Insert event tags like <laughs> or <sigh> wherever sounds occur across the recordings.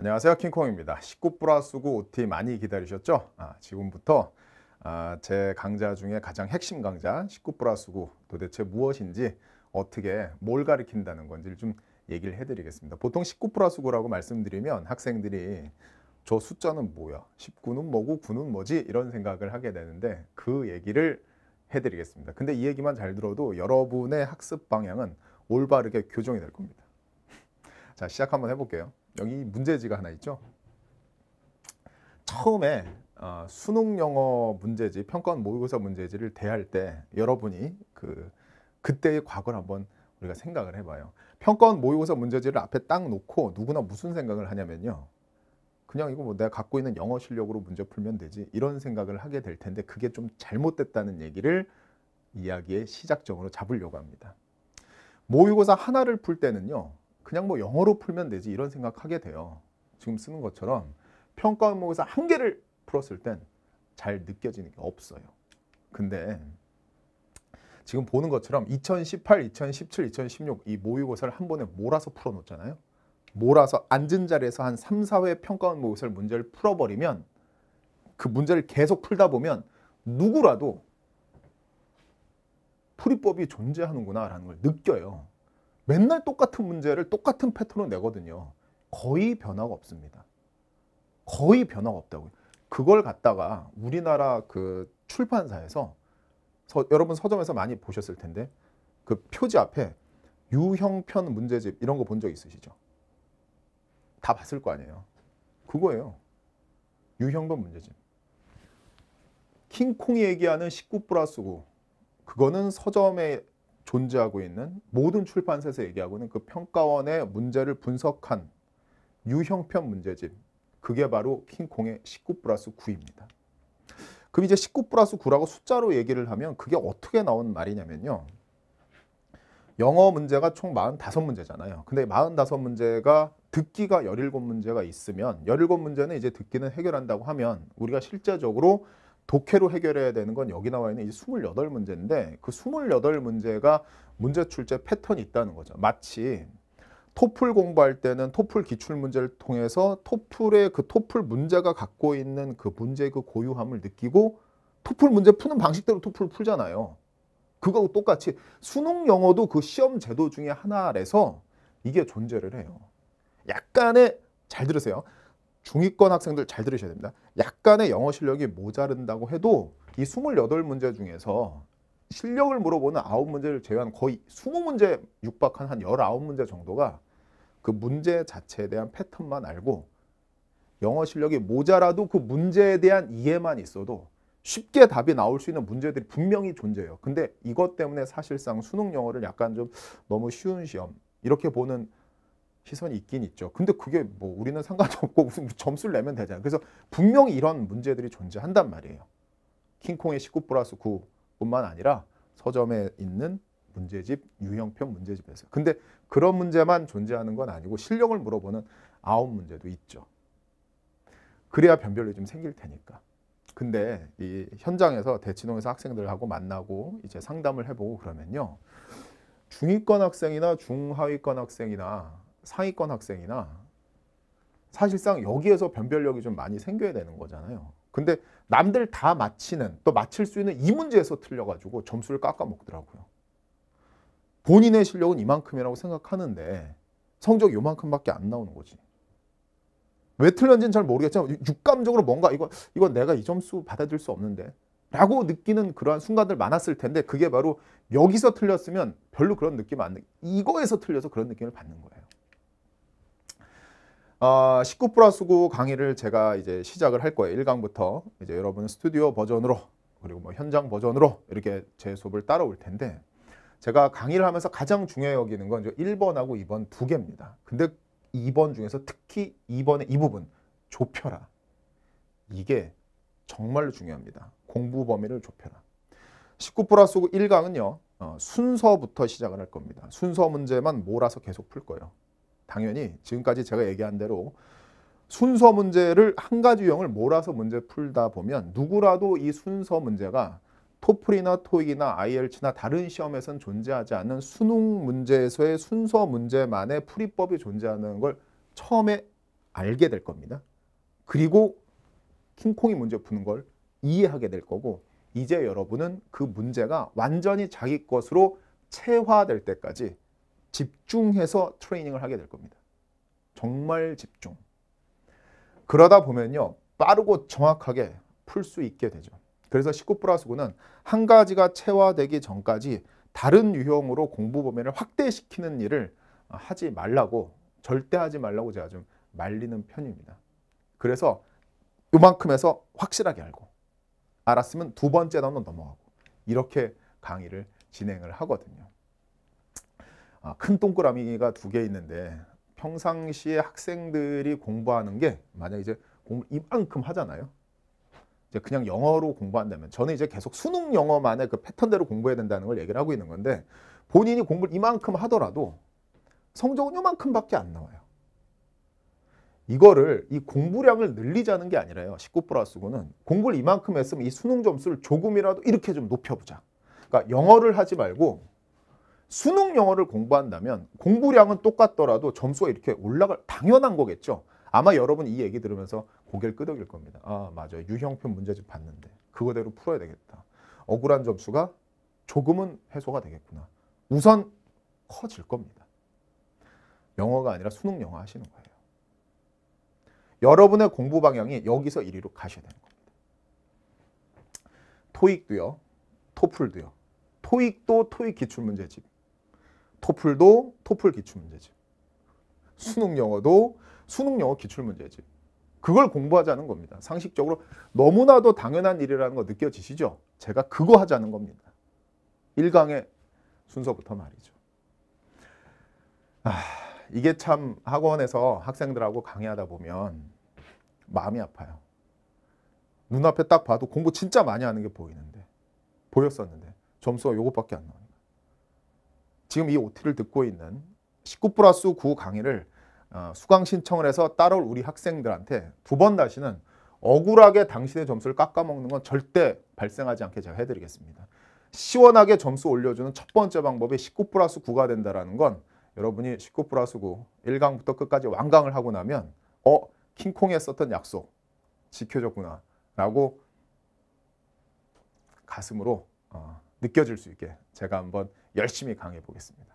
안녕하세요 킹콩입니다 19브라 쓰고 OT 많이 기다리셨죠? 아, 지금부터 아, 제 강좌 중에 가장 핵심 강좌 19브라 쓰고 도대체 무엇인지 어떻게 뭘 가리킨다는 건지를 좀 얘기를 해드리겠습니다 보통 19브라 쓰고라고 말씀드리면 학생들이 저 숫자는 뭐야 19는 뭐고 9는 뭐지 이런 생각을 하게 되는데 그 얘기를 해드리겠습니다 근데 이 얘기만 잘 들어도 여러분의 학습 방향은 올바르게 교정이 될 겁니다 자 시작 한번 해볼게요. 여기 문제지가 하나 있죠. 처음에 어, 수능 영어 문제지, 평가원 모의고사 문제지를 대할 때 여러분이 그 그때의 과거를 한번 우리가 생각을 해봐요. 평가원 모의고사 문제지를 앞에 딱 놓고 누구나 무슨 생각을 하냐면요. 그냥 이거 뭐 내가 갖고 있는 영어 실력으로 문제 풀면 되지 이런 생각을 하게 될 텐데 그게 좀 잘못됐다는 얘기를 이야기의 시작점으로 잡으려고 합니다. 모의고사 하나를 풀 때는요. 그냥 뭐 영어로 풀면 되지 이런 생각하게 돼요. 지금 쓰는 것처럼 평가 과목에서 한 개를 풀었을 땐 잘 느껴지는 게 없어요. 근데 지금 보는 것처럼 2018, 2017, 2016 이 모의고사를 한 번에 몰아서 풀어놓잖아요. 몰아서 앉은 자리에서 한 3, 4회 평가 과목을 문제를 풀어버리면 그 문제를 계속 풀다 보면 누구라도 풀이법이 존재하는구나라는 걸 느껴요. 맨날 똑같은 문제를 똑같은 패턴으로 내거든요. 거의 변화가 없습니다. 거의 변화가 없다고요. 그걸 갖다가 우리나라 그 출판사에서 서, 여러분 서점에서 많이 보셨을 텐데 그 표지 앞에 유형편 문제집 이런 거 본 적 있으시죠? 다 봤을 거 아니에요. 그거예요. 유형편 문제집. 킹콩이 얘기하는 19 플러스 고 그거는 서점에 존재하고 있는 모든 출판사에서 얘기하고 있는 그 평가원의 문제를 분석한 유형편 문제집 그게 바로 킹콩의 19 플러스 9입니다. 그럼 이제 19 플러스 9라고 숫자로 얘기를 하면 그게 어떻게 나온 말이냐면요. 영어 문제가 총 45문제잖아요. 근데 45문제가 듣기가 17문제가 있으면 17문제는 이제 듣기는 해결한다고 하면 우리가 실제적으로 독해로 해결해야 되는 건 여기 나와 있는 이 28문제인데 그 28문제가 문제 출제 패턴이 있다는 거죠. 마치 토플 공부할 때는 토플 기출 문제를 통해서 토플의 그 토플 문제가 갖고 있는 그 문제의 그 고유함을 느끼고 토플 문제 푸는 방식대로 토플 풀잖아요. 그거하고 똑같이 수능 영어도 그 시험 제도 중에 하나라서 이게 존재를 해요. 약간의 잘 들으세요. 중위권 학생들 잘 들으셔야 됩니다. 약간의 영어 실력이 모자른다고 해도 이 28문제 중에서 실력을 물어보는 9문제를 제외한 거의 20문제 육박한 한 19문제 정도가 그 문제 자체에 대한 패턴만 알고 영어 실력이 모자라도 그 문제에 대한 이해만 있어도 쉽게 답이 나올 수 있는 문제들이 분명히 존재해요. 근데 이것 때문에 사실상 수능 영어를 약간 좀 너무 쉬운 시험 이렇게 보는 시선이 있긴 있죠. 근데 그게 뭐 우리는 상관없고 <laughs> 무슨 점수를 내면 되잖아요. 그래서 분명히 이런 문제들이 존재한단 말이에요. 킹콩의 19 플러스 9뿐만 아니라 서점에 있는 문제집, 유형편 문제집에서. 근데 그런 문제만 존재하는 건 아니고 실력을 물어보는 아홉 문제도 있죠. 그래야 변별이 좀 생길 테니까. 근데 이 현장에서 대치동에서 학생들하고 만나고 이제 상담을 해보고 그러면요. 중위권 학생이나 중하위권 학생이나 상위권 학생이나 사실상 여기에서 변별력이 좀 많이 생겨야 되는 거잖아요. 근데 남들 다 맞히는 또 맞힐 수 있는 이 문제에서 틀려가지고 점수를 깎아먹더라고요. 본인의 실력은 이만큼이라고 생각하는데 성적 요만큼밖에 안 나오는 거지. 왜 틀렸는지는 잘 모르겠지만 육감적으로 뭔가 이거 이건 내가 이 점수 받아들일 수 없는데 라고 느끼는 그러한 순간들 많았을 텐데 그게 바로 여기서 틀렸으면 별로 그런 느낌 안 느. 이거에서 틀려서 그런 느낌을 받는 거예요. 어, 19 플러스 9 강의를 제가 이제 시작을 할 거예요. 1강부터 이제 여러분 스튜디오 버전으로 그리고 뭐 현장 버전으로 이렇게 제 수업을 따라올 텐데 제가 강의를 하면서 가장 중요해 여기는 건 1번하고 2번 두 개입니다. 근데 2번 중에서 특히 2번의 이 부분 좁혀라. 이게 정말로 중요합니다. 공부 범위를 좁혀라. 19 플러스 9 1강은요. 어, 순서부터 시작을 할 겁니다. 순서 문제만 몰아서 계속 풀 거예요. 당연히 지금까지 제가 얘기한 대로 순서 문제를 한 가지 유형을 몰아서 문제 풀다 보면 누구라도 이 순서 문제가 토플이나 토익이나 IELTS나 다른 시험에선 존재하지 않는 수능 문제에서의 순서 문제만의 풀이법이 존재하는 걸 처음에 알게 될 겁니다. 그리고 킹콩이 문제 푸는 걸 이해하게 될 거고 이제 여러분은 그 문제가 완전히 자기 것으로 체화될 때까지 집중해서 트레이닝을 하게 될 겁니다. 정말 집중. 그러다 보면요. 빠르고 정확하게 풀 수 있게 되죠. 그래서 19 플러스 9는 한 가지가 체화되기 전까지 다른 유형으로 공부 범위를 확대시키는 일을 하지 말라고 절대 하지 말라고 제가 좀 말리는 편입니다. 그래서 요만큼에서 확실하게 알고 알았으면 두 번째 단원 넘어가고 이렇게 강의를 진행을 하거든요. 아, 큰 동그라미가 두 개 있는데 평상시에 학생들이 공부하는 게 만약 이제 공부 이만큼 하잖아요. 이제 그냥 영어로 공부한다면 저는 이제 계속 수능 영어만의 그 패턴대로 공부해야 된다는 걸 얘기를 하고 있는 건데 본인이 공부를 이만큼 하더라도 성적은 요만큼밖에 안 나와요. 이거를 이 공부량을 늘리자는 게 아니라요. 19 플러스 9는 공부를 이만큼 했으면 이 수능 점수를 조금이라도 이렇게 좀 높여보자. 그러니까 영어를 하지 말고 수능 영어를 공부한다면 공부량은 똑같더라도 점수가 이렇게 올라갈 당연한 거겠죠. 아마 여러분 이 얘기 들으면서 고개를 끄덕일 겁니다. 아 맞아 유형편 문제집 봤는데 그거대로 풀어야 되겠다. 억울한 점수가 조금은 해소가 되겠구나. 우선 커질 겁니다. 영어가 아니라 수능 영어 하시는 거예요. 여러분의 공부 방향이 여기서 1위로 가셔야 되는 겁니다. 토익도요. 토플도요. 토익도 토익 기출문제집. 토플도 토플 기출 문제지. 수능 영어도 수능 영어 기출 문제지. 그걸 공부하자는 겁니다. 상식적으로 너무나도 당연한 일이라는 거 느껴지시죠? 제가 그거 하자는 겁니다. 1강의 순서부터 말이죠. 아, 이게 참 학원에서 학생들하고 강의하다 보면 마음이 아파요. 눈앞에 딱 봐도 공부 진짜 많이 하는 게 보이는데 보였었는데 점수가 요것밖에 안 나와. 지금 이 OT를 듣고 있는 19 플러스 9 강의를 어, 수강 신청을 해서 따라올 우리 학생들한테 두 번 다시는 억울하게 당신의 점수를 깎아먹는 건 절대 발생하지 않게 제가 해드리겠습니다. 시원하게 점수 올려주는 첫 번째 방법이 19 플러스 9가 된다는 건 여러분이 19 플러스 9 1강부터 끝까지 완강을 하고 나면 어? 킹콩에 썼던 약속 지켜줬구나 라고 가슴으로 어, 느껴질 수 있게 제가 한번 열심히 강해 보겠습니다.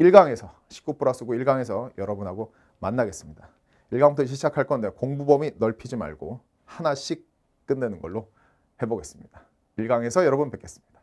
1강에서 19 플러스 9 1강에서 여러분하고 만나겠습니다. 1강부터 시작할 건데 공부 범위 넓히지 말고 하나씩 끝내는 걸로 해보겠습니다. 1강에서 여러분 뵙겠습니다.